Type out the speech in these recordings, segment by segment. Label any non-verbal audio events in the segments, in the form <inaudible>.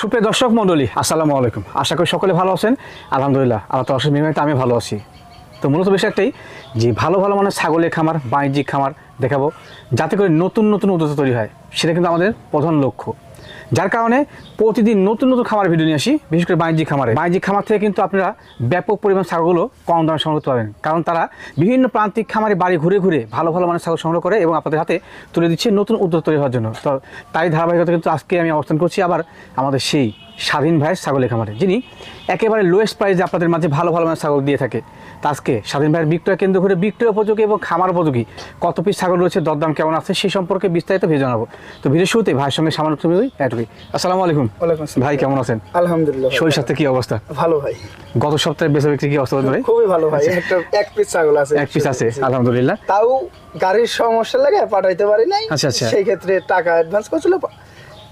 সুপ্রিয় দর্শক মন্ডলী আসসালামু আলাইকুম আশা করি সকলে ভালো আছেন আলহামদুলিল্লাহ আল্লাহ তাল মিমাইতে আমি ভালো আছি তো মূলত বেশ একটাই যে ভালো ভালো মানে ছাগলের খামার বাণিজ্যিক খামার দেখাবো যাতে করে নতুন নতুন উদ্যোগ তৈরি হয় সেটা কিন্তু আমাদের প্রধান লক্ষ্য যার কারণে প্রতিদিন নতুন নতুন খামার ভিডিও নিয়ে আসি বিশেষ করে বাণিজ্যিক খামারে বাণিজ্যিক খামার থেকে কিন্তু আপনারা ব্যাপক পরিমাণ ছাগলগুলো কম দামে সংগ্রহ করতে পারেন কারণ তারা বিভিন্ন প্রান্তিক খামারে বাড়ি ঘুরে ঘুরে ভালো ভালো মানুষ ছাগল সংগ্রহ করে এবং আপনাদের হাতে তুলে দিচ্ছে নতুন উদ্যোগ তৈরি হওয়ার জন্য তো তাই ধারাবাহিকতা কিন্তু আজকে আমি অবস্থান করছি আবার আমাদের সেই স্বাধীন ভাইয়ের ছাগলের খামারে যিনি একেবারে লোয়েস্ট প্রাইসে আপনাদের মাঝে ভালো ভালো মানের ছাগল দিয়ে থাকে আজকে স্বাধীন ভাইয়ের বিক্রয় কেন্দ্র ঘুরে বিক্রয় উপযোগী এবং খামার উপযোগী কত পিস ছাগল রয়েছে দরদাম কেমন আছে সেই সম্পর্কে বিস্তারিত ভিডিও জানাবো তো ভিডিও শুরুতে ভাইয়ের সঙ্গে সামান্য তুমি এটুকুই আসসালামু আলাইকুম ভাই কেমন আছেন আলহামদুলিল্লাহ শরীর স্বাস্থ্য কি অবস্থা ভালো ভাই গত সপ্তাহে বেচা বিক্রি কি অবস্থা ভাই খুবই ভালো ভাই আচ্ছা। একটা এক পিস ছাগল আছে এক পিস আছে আলহামদুলিল্লাহ তাও গাড়ির সমস্যা লাগে পাঠাইতে পারি নাই আচ্ছা আচ্ছা সেই ক্ষেত্রে টাকা অ্যাডভান্স করছিল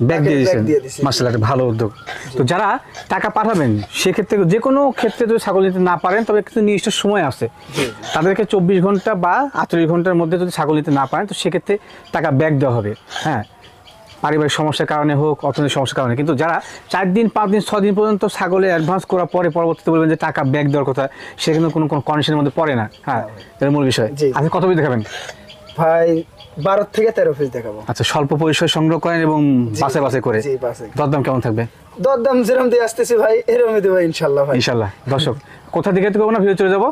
ব্যাগ দিয়ে দিয়েছেন মার্শাল ভালো উদ্যোগ তো যারা টাকা পাঠাবেন সেক্ষেত্রে যে কোনো ক্ষেত্রে যদি ছাগল নিতে না পারেন তবে কিন্তু নির্দিষ্ট সময় আছে তাদেরকে চব্বিশ ঘন্টা বা আটচল্লিশ ঘন্টার মধ্যে যদি ছাগল নিতে না পারেন তো সেক্ষেত্রে টাকা ব্যাগ দেওয়া হবে হ্যাঁ পারিবারিক সমস্যার কারণে হোক অর্থনৈতিক সমস্যার কারণে কিন্তু যারা চার দিন পাঁচ দিন ছ দিন পর্যন্ত ছাগলে অ্যাডভান্স করার পরে পরবর্তীতে বলবেন যে টাকা ব্যাগ দেওয়ার কথা সেখানে কোনো কোনো কন্ডিশনের মধ্যে পড়ে না হ্যাঁ মূল বিষয় আপনি কত দেখাবেন ভাই বারো থেকে তেরো পিস দেখাবো আচ্ছা স্বল্প পরিসর সংগ্রহ করেন এবং বাসে বাসে করে দরদাম কেমন থাকবে দরদাম যেরকম দিয়ে আসতেছি ভাই এরকমই দেবো ইনশাল্লাহ ভাই ইনশাল্লাহ দর্শক কোথা দিকে তো না ভিডিও চলে যাবো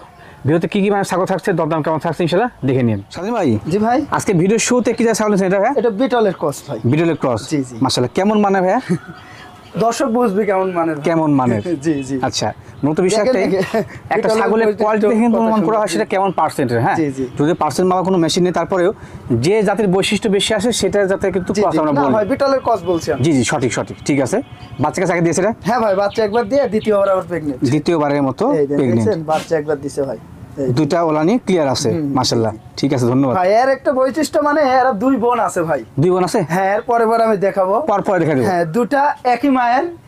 ভিডিওতে কি কি মানে ছাগল থাকছে দরদাম কেমন থাকছে ইনশাল্লাহ দেখে নিন সাজিম ভাই জি ভাই আজকে ভিডিও শুতে কি যা ছাগল এটা ভাই এটা বিটলের ক্রস ভাই বিটলের ক্রস জি জি মাশাআল্লাহ কেমন মানে ভাই <laughs> দর্শক বুঝবে কেমন মানের কেমন মানের <laughs> জি জি আচ্ছা মূলত বিষয় একটা ছাগলের কোয়ালিটি দেখে অনুমান করা হয় সেটা কেমন পার্সেন্টের হ্যাঁ যদি পার্সেন্ট কোনো মেশিন নেই তারপরেও যে জাতির বৈশিষ্ট্য বেশি আসে সেটা যাতে কিন্তু ক্রস আমরা বলি হয় বিটলের ক্রস বলছি জি জি সঠিক সঠিক ঠিক আছে বাচ্চাকে চাকে দিয়েছে হ্যাঁ ভাই বাচ্চা একবার দিয়ে দ্বিতীয়বার আবার প্রেগনেন্ট দ্বিতীয়বারের মতো প্রেগনেন্ট বাচ্চা একবার দিছে ভাই দুটা ওলা নিয়ে ক্লিয়ার আছে মাসাল্লাহ ঠিক আছে ধন্যবাদ ভাই এর একটা বৈশিষ্ট্য মানে এর দুই বোন আছে ভাই দুই বোন আছে হ্যাঁ এর পরে পরে আমি দেখাবো পর পরে দেখাবো হ্যাঁ দুটা একই মায়ের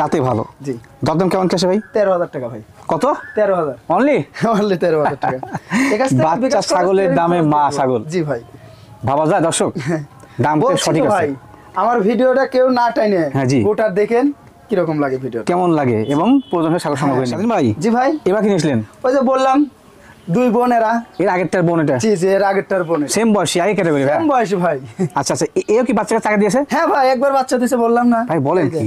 যাতে ভালো জি দরদাম কেমন কাছে ভাই তেরো হাজার টাকা ভাই কত তেরো হাজার অনলি অনলি তেরো হাজার টাকা বাচ্চা ছাগলের দামে মা ছাগল জি ভাই ভাবা যায় দর্শক দাম সঠিক ভাই আমার ভিডিওটা কেউ না টাইনে হ্যাঁ, গোটা দেখেন কিরকম লাগে ভিডিও কেমন লাগে এবং প্রজন্মের ছাগল সংগ্রহ করেন ভাই জি ভাই এবার কিনেছিলেন ওই যে বললাম দুই বোনেরা এর আগেরটার বোন এটা জি জি এর আগেরটার বোন সেম বয়সী আগে ক্যাটাগরি সেম বয়সী ভাই আচ্ছা আচ্ছা এও কি বাচ্চাকে টাকা দিয়েছে হ্যাঁ ভাই একবার বাচ্চা দিয়েছে বললাম না ভাই বলেন কি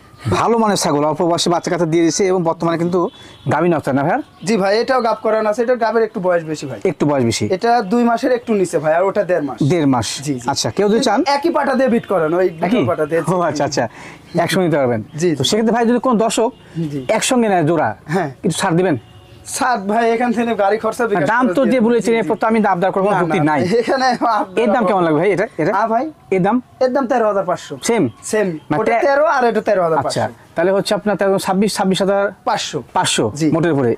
ভালো মানের ছাগল অল্প বয়সে বাচ্চা কাছে দিয়ে দিয়েছে এবং বর্তমানে কিন্তু গাবি নচ্ছে না ভাই জি ভাই এটাও গাব করানো আছে এটা গাবের একটু বয়স বেশি ভাই একটু বয়স বেশি এটা দুই মাসের একটু নিচে ভাই আর ওটা দেড় মাস দেড় মাস জি আচ্ছা কেউ যদি চান একই পাটা দিয়ে বিট করানো ওই একই পাটা দিয়ে ও আচ্ছা আচ্ছা একসঙ্গে দিতে পারবেন জি তো সেক্ষেত্রে ভাই যদি কোন দর্শক একসঙ্গে নেয় জোড়া হ্যাঁ কিছু ছাড় দিবেন এর দাম কেমন লাগবে ভাই এটা এটা ভাই এর দাম তেরো হাজার পাঁচশো সেম মানে সেম তেরো আর এটা তেরো হাজার আচ্ছা, তাহলে হচ্ছে আপনার ছাব্বিশ ছাব্বিশ হাজার পাঁচশো পাঁচশো মোটের উপরে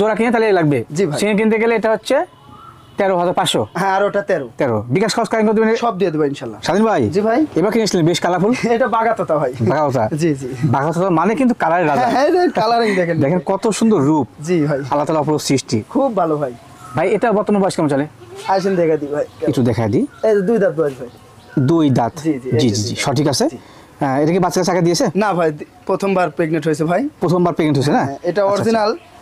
জোড়া কিনে তাহলে লাগবে জি কিনতে গেলে এটা হচ্ছে তেরো হাজার পাঁচশো হ্যাঁ আর ওটা তেরো তেরো বিকাশ খরচ কারেন্ট দেবেন সব দিয়ে দেবো ইনশাল্লাহ স্বাধীন ভাই জি ভাই এবার কিনেছিলেন বেশ কালারফুল <laughs> এটা বাগাততা ভাই বাগাততা জি জি বাগাততা মানে কিন্তু কালারের রাজা হ্যাঁ কালারিং হ্যাঁ, হ্যাঁ, দেখেন দেখেন কত সুন্দর রূপ জি ভাই আল্লাহ তালা অপর সৃষ্টি খুব ভালো ভাই ভাই এটা বর্তমান বয়স কেমন চলে আসেন দেখা দিই ভাই একটু দেখা দিই দুই দাঁত বয়স ভাই দুই দাঁত জি জি জি সঠিক আছে হ্যাঁ এটা কি বাচ্চা কাছে দিয়েছে না ভাই প্রথমবার প্রেগনেন্ট হয়েছে ভাই প্রথমবার প্রেগনেন্ট হয়েছে না হ্যাঁ, এটা অরিজিনাল আচ্ছা, আচ্ছা।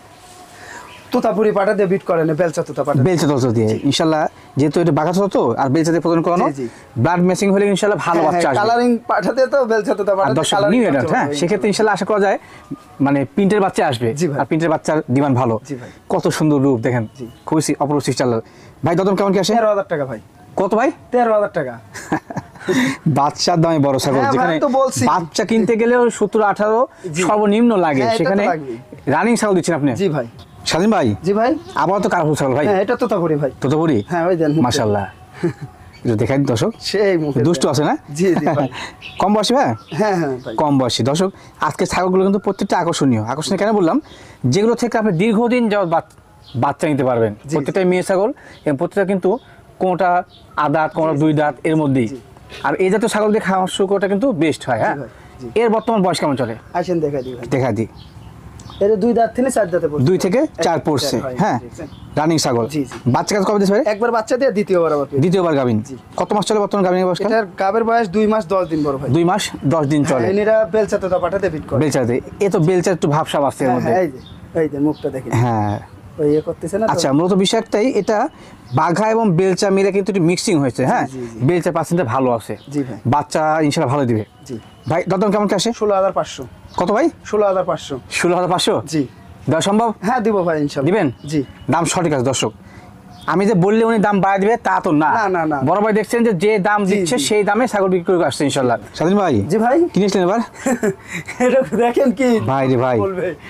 তোতাপুরি পাটা দিয়ে বিট বেলচা তোতা পাটা বেলচা তোতা দিয়ে ইনশাআল্লাহ যেহেতু এটা বাঘা তোতা তো আর বেলচা দিয়ে করানো ব্লাড ম্যাচিং হলে ইনশাআল্লাহ ভালো হ্যাঁ, বাচ্চা আসবে কালারিং তো বেলচা তোতা পাটা নিউ হ্যাঁ সেক্ষেত্রে ইনশাআল্লাহ আশা করা যায় মানে বাচ্চা আসবে আর বাচ্চার ডিমান্ড ভালো কত সুন্দর রূপ দেখেন খুশি অপরূপ সিস্টার ভাই দদম কেমন কি আসে 13000 টাকা ভাই কত ভাই 13000 টাকা <laughs> বাচ্চার দামে বড় ছাগল হ্যাঁ, যেখানে বাচ্চা কিনতে গেলেও সতেরো আঠারো সর্বনিম্ন লাগে হ্যাঁ, সেখানে রানিং ছাগল দিচ্ছেন আপনি জি ভাই শালিম ভাই জি ভাই আবার তো কার্পুর ছাগল ভাই হ্যাঁ এটা তোতাপুরি ভাই তোতাপুরি হ্যাঁ ওই দেন মাশাআল্লাহ একটু দেখাই দর্শক সেই দুষ্ট আছে না জি জি ভাই <laughs> কম বয়সী ভাই হ্যাঁ হ্যাঁ কম বয়সী দর্শক আজকে ছাগলগুলো কিন্তু প্রত্যেকটা আকর্ষণীয় আকর্ষণীয় কেন বললাম যেগুলো থেকে আপনি দীর্ঘদিন যাওয়ার বাচ্চা নিতে পারবেন প্রত্যেকটাই মেয়ে ছাগল এবং প্রত্যেকটা কিন্তু কোনোটা আদাত কোনোটা দুই দাঁত এর মধ্যেই আর এই জাতীয় ছাগল দিয়ে খাওয়া শুরু করাটা কিন্তু বেস্ট হয় হ্যাঁ এর বর্তমান বয়স কেমন চলে আসেন দেখা দিই দেখা দিই এটা দুই দাঁত থেকে দুই থেকে চার পড়ছে হ্যাঁ রানিং ছাগল বাচ্চা একবার বাচ্চা দিয়ে দ্বিতীয়বার দ্বিতীয়বার কত মাস চলে বর্তমান বয়স গাবের বয়স দুই মাস দশ দিন দুই মাস দশ দিন চলে বেলচাতে এ তো বেলচা একটু আছে হ্যাঁ, হ্যাঁ, মুখটা হ্যাঁ ইয়ে আচ্ছা মূলত এটা বাঘা এবং বেলচা মিলে কিন্তু একটু মিক্সিং হয়েছে হ্যাঁ বেলচা পার্সেন্টটা ভালো আছে বাচ্চা ইনশাল্লাহ ভালো দিবে জি ভাই দরদাম কেমন আসে ষোলো হাজার পাঁচশো কত ভাই ষোলো হাজার পাঁচশো ষোলো হাজার পাঁচশো জি দেওয়া সম্ভব হ্যাঁ দিব ভাই দিবেন জি দাম সঠিক আছে দর্শক আমি যে বললে উনি দাম বাড়িয়ে দিবে তা তো না না না বড় ভাই দেখছেন যে যে দাম দিচ্ছে সেই দামে ছাগল বিক্রি করে আসছে ইনশাল্লাহ স্বাধীন ভাই জি ভাই কিনেছিলেন এবার <laughs> দেখেন কি ভাই রে ভাই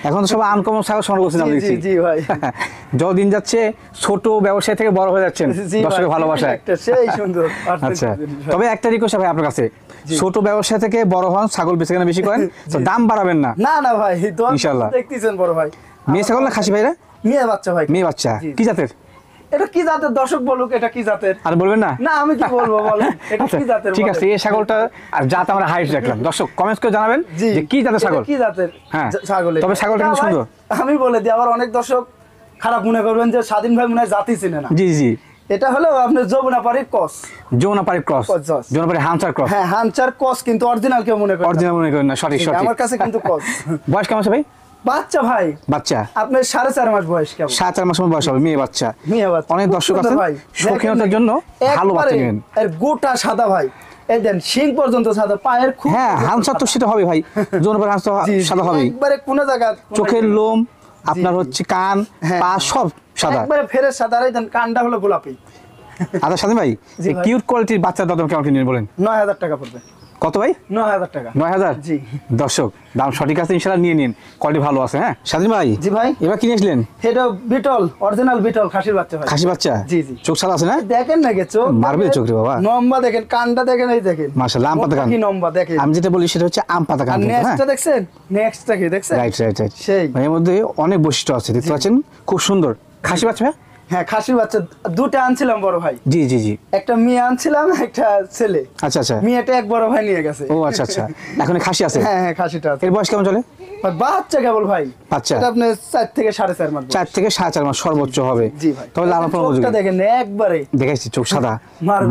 এখন তো সব আনকমন ছাগল সংগ্রহ করছেন আপনি জি জি ভাই <laughs> যদিন যাচ্ছে ছোট ব্যবসায় থেকে বড় হয়ে যাচ্ছেন দর্শকের ভালোবাসায় সেই সুন্দর <laughs> আচ্ছা তবে একটা রিকোয়েস্ট ভাই আপনার কাছে ছোট ব্যবসা থেকে বড় হন ছাগল বেচাকেনা বেশি করেন <laughs> দাম বাড়াবেন না না না ভাই ইনশাআল্লাহ দেখতেছেন বড় ভাই মেয়ে ছাগল না খাসি ভাইরা মেয়ে বাচ্চা ভাই মেয়ে বাচ্চা কি জাতের এটা কি জাতের দর্শক বলুক এটা কি জাতের আর বলবেন না না আমি কি বলবো এটা আচ্ছা, কি জাতের ঠিক আছে এই ছাগলটা আর জাত আমরা হাইট রাখলাম দর্শক কমেন্টস করে জানাবেন যে কি জাতের ছাগল কি জাতের হ্যাঁ ছাগল তবে ছাগলটা কিন্তু সুন্দর আমি বলে দিই আবার অনেক দর্শক খারাপ মনে করবেন যে স্বাধীন ভাই মনে হয় জাতি চিনে না জি জি এটা হলো আপনার যমুনাপাড়ির ক্রস পারি ক্রস পারি হানসার ক্রস হ্যাঁ হানসার ক্রস কিন্তু অরিজিনাল কেউ মনে করে অরিজিনাল মনে করেন না সঠিক সঠিক আমার কাছে কিন্তু ক্রস <laughs> বয়স কেমন আছে ভাই বাচ্চা ভাই বাচ্চা আপনার সাড়ে চার মাস বয়স কেমন সাড়ে চার মাস বয়স হবে মেয়ে বাচ্চা মেয়ে বাচ্চা অনেক দর্শক আছে শৌখিনতার জন্য ভালো বাচ্চা নেবেন এর গোটা সাদা ভাই এই দেন শিং পর্যন্ত সাদা পায়ের খুব হ্যাঁ হানসার তো সেটা হবে ভাই <laughs> পারি হানসার সাদা হবে একবারে কোন জায়গা চোখের লোম আপনার হচ্ছে কান হ্যাঁ। পা সব সাদা একবারে ফেরে সাদা আর কানটা হলো গোলাপি আদা আচ্ছা, সাদা ভাই কিউট কোয়ালিটির বাচ্চা দাদা কেমন কিনে বলেন 9000 টাকা পড়বে কত ভাই নয় হাজার টাকা নয় হাজার জি দর্শক দাম সঠিক আছে ইনশাল্লাহ নিয়ে নিন কোয়ালিটি ভালো আছে হ্যাঁ স্বাধীন ভাই জি ভাই এবার কিনে আসলেন এটা বিটল অরিজিনাল বিটল খাসির বাচ্চা ভাই খাসি বাচ্চা জি জি চোখ সাদা আছে না দেখেন না গেছো মারবে চোখ রে বাবা নম্বা দেখেন কানটা দেখেন এই দেখেন মাশাআল্লাহ আম পাতা কান কি নম্বা দেখেন আমি যেটা বলি সেটা হচ্ছে আম পাতা কান নেক্সটটা হ্যাঁ? দেখছেন নেক্সটটা কি দেখছেন রাইট রাইট রাইট সেই এর মধ্যে অনেক বৈশিষ্ট্য আছে দেখতে পাচ্ছেন খুব সুন্দর খাসি বাচ্চা ভাই হ্যাঁ খাসির বাচ্চা দুটা আনছিলাম বড় ভাই জি জি জি একটা মেয়ে আনছিলাম একটা ছেলে আচ্ছা আচ্ছা মেয়েটা এক বড় ভাই নিয়ে গেছে ও আচ্ছা আচ্ছা এখন খাসি আছে হ্যাঁ হ্যাঁ খাসিটা আছে এর বয়স কেমন চলে বাচ্চা কেবল ভাই আচ্ছা এটা আপনি 4 থেকে 4.5 মাস 4 থেকে 4.5 মাস সর্বোচ্চ হবে জি ভাই তাহলে লাভ পাওয়া দেখেন একবারে দেখাইছি চোখ সাদা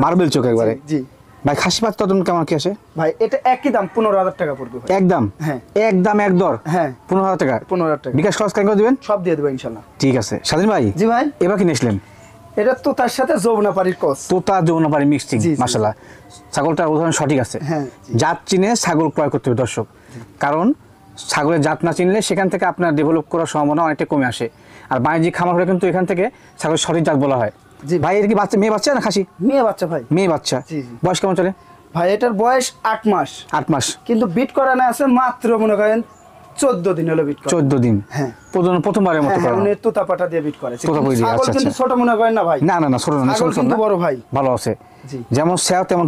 মার্বেল চোখ একবারে জি ভাই খাসি পাত কত কেমন কি আছে ভাই এটা একই দাম পনেরো হাজার টাকা পড়বে একদম হ্যাঁ একদম এক দর হ্যাঁ পনেরো হাজার টাকা পনেরো হাজার টাকা বিকাশ খরচ কেন দিবেন দেবেন সব দিয়ে দেবেন ইনশাল্লাহ ঠিক আছে স্বাধীন ভাই জি ভাই এবার কিনে আসলেন এটা তো তার সাথে যৌনাপাড়ির কস তোতা যৌনাপাড়ি মিক্সিং মাসাল্লাহ ছাগলটার উদাহরণ সঠিক আছে হ্যাঁ জাত চিনে ছাগল ক্রয় করতে হবে দর্শক কারণ ছাগলের জাত না চিনলে সেখান থেকে আপনার ডেভেলপ করার সম্ভাবনা অনেকটা কমে আসে আর বাণিজ্যিক খামার হলে কিন্তু এখান থেকে ছাগলের সঠিক জাত বলা হয় কি বাচ্চা মেয়ে বাচ্চা না খাসি মেয়ে বাচ্চা ভাই মেয়ে বাচ্চা বয়স কেমন চলে ভাই এটার বয়স আট মাস আট মাস কিন্তু বিট করানো আছে মাত্র মনে করেন হ্যাঁ। হ্যাঁ, যেমন তেমন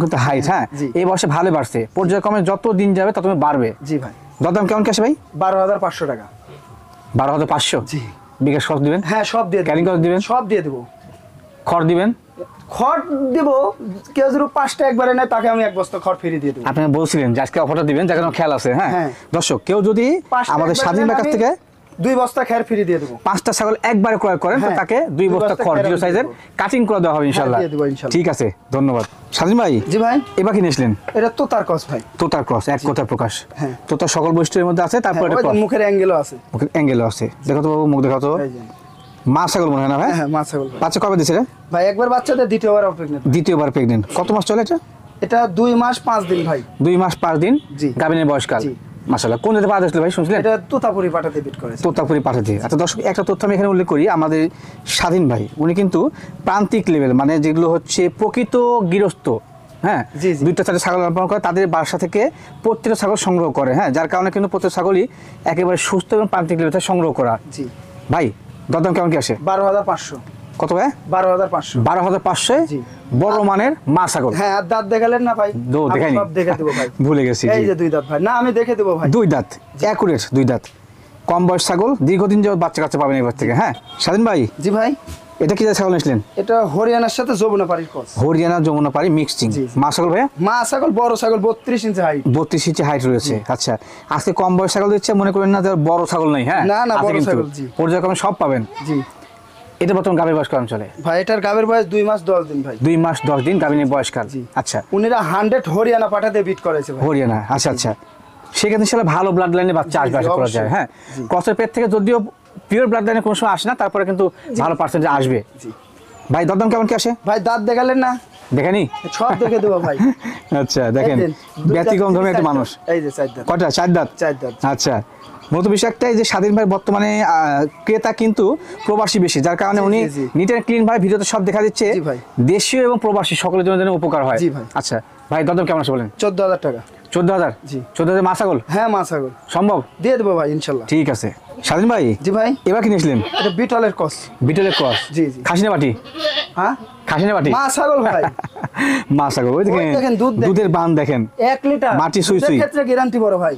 কিন্তু হাইট হ্যাঁ এই বয়সে ভালো বাড়ছে পর্যায়ক্রমে যত দিন যাবে তত বাড়বে জি ভাই দরদাম কেমন কাছে ভাই বারো হাজার পাঁচশো টাকা বারো হাজার পাঁচশো বিকাশ সব দিবেন হ্যাঁ সব দিয়ে দিবেন সব দিয়ে দেবো খড় দিবেন ঠিক আছে ধন্যবাদ স্বাধীন ভাই জি ভাই এবার কি নিয়েছিলেন এটা তোতার ক্রস ভাই তোতার ক্রস এক কথা প্রকাশ হ্যাঁ। তোতার সকল বৈশিষ্ট্যের মধ্যে আছে তারপরে হ্যাঁ, মুখের অ্যাঙ্গেলও আছে দেখো তো মুখ দেখাতো মা ছাগল মনে হয় না ভাই হ্যাঁ, হ্যাঁ মা ছাগল বাচ্চা কবে রে ভাই একবার দ্বিতীয়বার দ্বিতীয়বার কত মাস এটা দুই মাস পাঁচ দিন ভাই দুই মাস পাঁচ দিন জি গাবিনের কোন ভাই এটা তোতাপুরি আচ্ছা একটা তথ্য আমি এখানে উল্লেখ করি আমাদের স্বাধীন ভাই উনি কিন্তু প্রান্তিক লেভেল মানে যেগুলো হচ্ছে প্রকৃত গৃহস্থ হ্যাঁ দুইটা চারটা ছাগল লালন করে তাদের বাসা থেকে প্রত্যেকটা ছাগল সংগ্রহ করে হ্যাঁ যার কারণে কিন্তু প্রত্যেক ছাগলই একেবারে সুস্থ এবং প্রান্তিক লেভেল সংগ্রহ করা জি ভাই দরদাম কেমন কি আসে বারো হাজার পাঁচশো কত ভাই বারো হাজার পাঁচশো বারো হাজার পাঁচশো বড় মানের মা ছাগল হ্যাঁ আর দাঁত দেখালেন না ভাই দেখাই দেখে দেবো ভাই <laughs> ভুলে গেছি এই যে দুই দাঁত ভাই না আমি দেখে দেবো ভাই দুই দাঁত অ্যাকুরেট দুই দাঁত কম বয়স ছাগল দীর্ঘদিন যে বাচ্চা কাচ্চা পাবেন এবার থেকে হ্যাঁ স্বাধীন ভাই জি ভাই এটা কি ছাগল নিয়েছিলেন এটা হরিয়ানার সাথে যমুনা পাড়ির হরিয়ানা যমুনা পাড়ি মিক্সিং মা ছাগল ভাই মা ছাগল বড় ছাগল বত্রিশ ইঞ্চি হাইট বত্রিশ ইঞ্চি হাইট রয়েছে আচ্ছা আজকে কম বয়স ছাগল দিচ্ছে মনে করেন না বড় ছাগল নেই হ্যাঁ না না বড় ছাগল পর্যায়ক্রমে সব পাবেন জি সেখানে চলে ভাই এটার বয়স দুই মাস দশ দিন দুই মাস দশ দিন আচ্ছা উনিরা হান্ড্রেড হরিয়ানা পাঠাতে করেছে হরিয়ানা আচ্ছা আচ্ছা সেটা ভালো ব্লাড লাইনে বাচ্চা আসবাস করা যায় হ্যাঁ কষ্টের পেট থেকে যদিও পিওর ব্লাড লাইনে কোনো সময় আসে না তারপরে কিন্তু ভালো পার্সেন্টেজ আসবে ভাই দাঁত কেমন কি আসে ভাই দাঁত দেখালেন না দেখানি সব দেখে দেবো ভাই <laughs> আচ্ছা দেখেন ব্যতিক্রম ধর্মী একটা মানুষ এই যে চার দাঁত কটা চার দাঁত চার দাঁত আচ্ছা মূলত বিষয় একটাই যে স্বাধীন ভাই বর্তমানে ক্রেতা কিন্তু প্রবাসী বেশি যার কারণে উনি নিট অ্যান্ড ক্লিন ভাই ভিডিওতে সব দেখা দিচ্ছে দেশীয় এবং প্রবাসী সকলের জন্য উপকার হয় আচ্ছা ভাই দাদা কেমন আছে বলেন চোদ্দ হাজার টাকা হ্যাঁ, আছে হ্যাঁ <laughs> দুধের বান দেখেন লিটার মাটি গ্যারান্টি বড় ভাই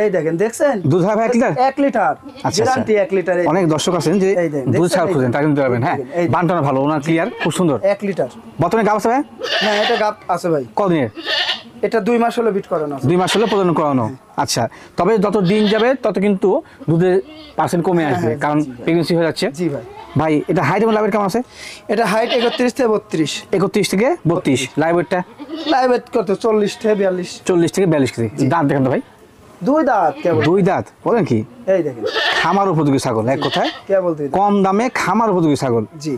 এই দেখেন দেখছেন দুধ হবে লিটার লিটার আচ্ছা, আচ্ছা। লিটার অনেক দর্শক আছেন যে দুধ খুঁজেন হ্যাঁ বানটা ভালো ওনার ক্লিয়ার খুব সুন্দর এক লিটার বর্তমানে আছে ভাই হ্যাঁ এটা আছে ভাই কদিনের এটা দুই মাস হলো বিট করানো দুই মাস হলো প্রজনন করানো আচ্ছা তবে যত দিন যাবে তত কিন্তু দুধের পার্সেন্ট কমে আসবে হ্যাঁ, হ্যাঁ, কারণ প্রেগনেন্সি হয়ে যাচ্ছে জি ভাই ভাই এটা হাইট এবং লাইভেট কেমন আছে এটা হাইট একত্রিশ থেকে বত্রিশ একত্রিশ থেকে বত্রিশ লাইভেটটা লাইভেট কত চল্লিশ থেকে বিয়াল্লিশ চল্লিশ থেকে বিয়াল্লিশ কেজি দাঁত দেখেন তো ভাই দুই দাঁত দুই দাঁত বলেন কি এই দেখেন খামার উপযোগী ছাগল এক কথায় কম দামে খামার উপযোগী ছাগল জি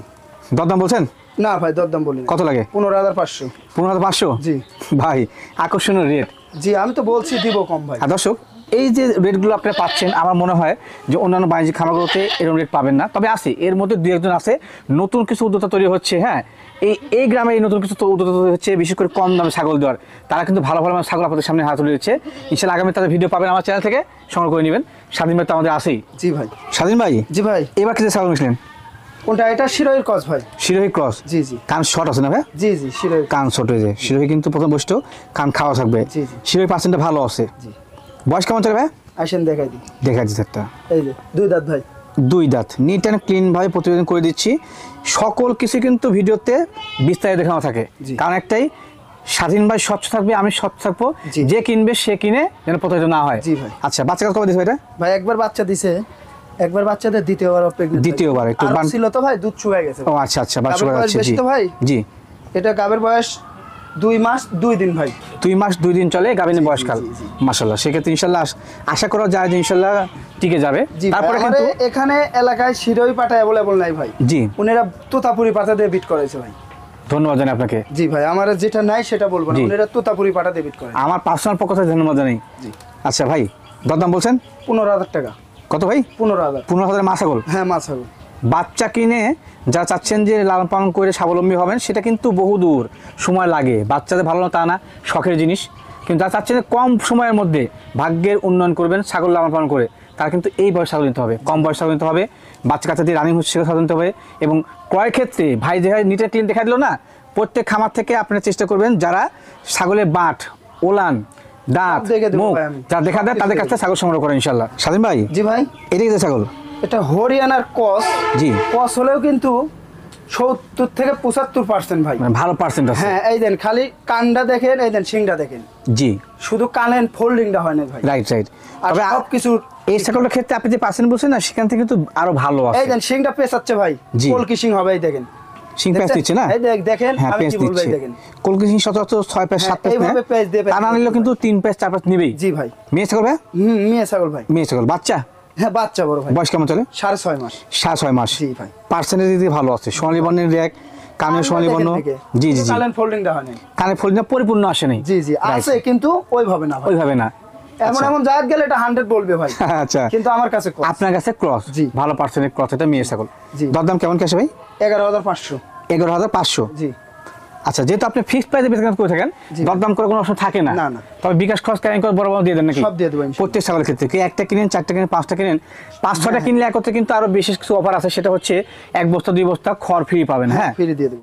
দরদাম বলছেন না ভাই দরদাম বলি কত লাগে পনেরো হাজার পাঁচশো পনেরো হাজার পাঁচশো জি ভাই আকর্ষণীয় রেট জি আমি তো বলছি দিব কম ভাই দর্শক এই যে রেটগুলো আপনারা পাচ্ছেন আমার মনে হয় যে অন্যান্য বাণিজ্যিক খামারগুলোতে এরকম রেট পাবেন না তবে আছে এর মধ্যে দু একজন আছে নতুন কিছু উদ্যোক্তা তৈরি হচ্ছে হ্যাঁ এই এই গ্রামে এই নতুন কিছু উদ্যোক্তা তৈরি হচ্ছে বিশেষ করে কম দামে ছাগল দেওয়ার তারা কিন্তু ভালো ভালো ছাগল আপনাদের সামনে হাত তুলে দিচ্ছে ইনশাল্লাহ আগামী তাদের ভিডিও পাবেন আমার চ্যানেল থেকে সংগ্রহ করে নেবেন স্বাধীন ভাই তো আমাদের আছেই জি ভাই স্বাধীন ভাই জি ভাই এবার কিছু ছাগল মিশলেন কোনটা এটা শিরোহীর ক্রস ভাই শিরোহী ক্রস জি জি কান শর্ট আছে না ভাই জি জি শিরোহী কান শর্ট হয়েছে শিরোহী কিন্তু প্রথম বৈশিষ্ট্য কান খাওয়া থাকবে শিরোহী পার্সেন্টটা ভালো আছে জি বয়স কেমন চলে ভাই আসেন দেখাই দিই দেখাই দিচ্ছি একটা এই যে দুই দাঁত ভাই দুই দাঁত নিট অ্যান্ড ক্লিন ভাবে প্রতিবেদন করে দিচ্ছি সকল কিছু কিন্তু ভিডিওতে বিস্তারিত দেখানো থাকে কারণ একটাই স্বাধীন ভাই স্বচ্ছ থাকবে আমি স্বচ্ছ থাকবো যে কিনবে সে কিনে যেন প্রতারিত না হয় আচ্ছা বাচ্চা কবে দিচ্ছে এটা ভাই একবার বাচ্চা দিছে একবার বাচ্চাদের দ্বিতীয়বার প্রেগন্যান্ট দ্বিতীয়বার একটু বান ছিল তো ভাই দুধ চুয়ে গেছে ও আচ্ছা আচ্ছা বাচ্চা আছে জি ভাই জি এটা গাবের বয়স দুই মাস দুই দিন ভাই দুই মাস দুই দিন চলে গাভিনের বয়সকাল মাশাল্লাহ সেক্ষেত্রে ইনশাল্লাহ আশা করা যায় যে ইনশাল্লাহ টিকে যাবে তারপরে কিন্তু এখানে এলাকায় শিরোই পাটা অ্যাভেলেবল নাই ভাই জি উনারা তোতাপুরি পাতা দিয়ে বিট করেছে ভাই ধন্যবাদ জানাই আপনাকে জি ভাই আমার যেটা নাই সেটা বলবো না উনারা তোতাপুরি পাটা দিয়ে বিট করে আমার পার্সোনাল পক্ষ থেকে ধন্যবাদ জানাই জি আচ্ছা ভাই দাদাম বলছেন পনেরো হাজার টাকা কত ভাই পনেরো হাজার পনেরো হাজার মা ছাগল হ্যাঁ মা বাচ্চা কিনে যা চাচ্ছেন যে লালন পালন করে স্বাবলম্বী হবেন সেটা কিন্তু বহু দূর সময় লাগে বাচ্চাদের ভালো তা না শখের জিনিস কিন্তু যা চাচ্ছেন কম সময়ের মধ্যে ভাগ্যের উন্নয়ন করবেন ছাগল লালন পালন করে তার কিন্তু এই বয়স ছাগল নিতে হবে কম বয়স ছাগল নিতে হবে বাচ্চা কাচ্চা দিয়ে রানিং হচ্ছে নিতে হবে এবং ক্রয় ক্ষেত্রে ভাই যে নিটের ক্লিন দেখা দিল না প্রত্যেক খামার থেকে আপনারা চেষ্টা করবেন যারা ছাগলের বাঁট ওলান পঁচাত্তর মানে হ্যাঁ এই খালি কানটা দেখেন এই দেন দেখেন জি শুধু ভাই রাইট রাইট কিছু এই ক্ষেত্রে আপনি পার্সেন্ট বলছেন সেখান থেকে কিন্তু আরো ভালো আছে এই পেঁচাচ্ছে ভাই কলকি সিং হবে এই দেখেন দিচ্ছে না দেখেন হ্যাঁ দিচ্ছে কলকি সচরাচর ছয় সাত হ্যাঁ, এইভাবে হ্যাঁ? কিন্তু তিন চার জি ভাই মেয়ে ছাগল ভাই হুম মেয়ে ছাগল ভাই মেয়ে ছাগল বাচ্চা হ্যাঁ বাচ্চা বড় ভাই বয়স কেমন চলে সাড়ে ছয় মাস সাড়ে ছয় মাস জি ভাই পার্সেন্টেজ ভালো আছে সোনালী বর্ণের র্যাক কানে সোনালী বর্ণ জি জি কানে ফোল্ডিং কানে ফোল্ডিং পরিপূর্ণ আসে নাই জি জি আছে কিন্তু ওইভাবে না ওইভাবে না এমন আচ্ছা। এমন জায়গা গেলে এটা বলবে ভাই <laughs> আচ্ছা কিন্তু আমার কাছে আপনার কাছে ক্রস জি ভালো ক্রস এটা মেয়ে ছাগল জি দরদাম কেমন কাছে ভাই জি আচ্ছা যেহেতু আপনি ফিক্সড প্রাইসে বিজনেস করে থাকেন দরদাম করে কোনো অপশন থাকে না তবে বিকাশ খরচ কেন করে বড় বড় দিয়ে দেন নাকি সব দিয়ে দেবেন প্রত্যেক ছাগলের ক্ষেত্রে কি একটা কিনেন চারটা কিনেন পাঁচটা কিনেন পাঁচ ছটা হ্যাঁ। কিনলে একত্রে কিন্তু আরো বিশেষ কিছু অফার আছে সেটা হচ্ছে এক বস্তা দুই বস্তা খড় ফ্রি পাবেন হ্যাঁ ফ্রি হ্যাঁ? দিয়ে দেবেন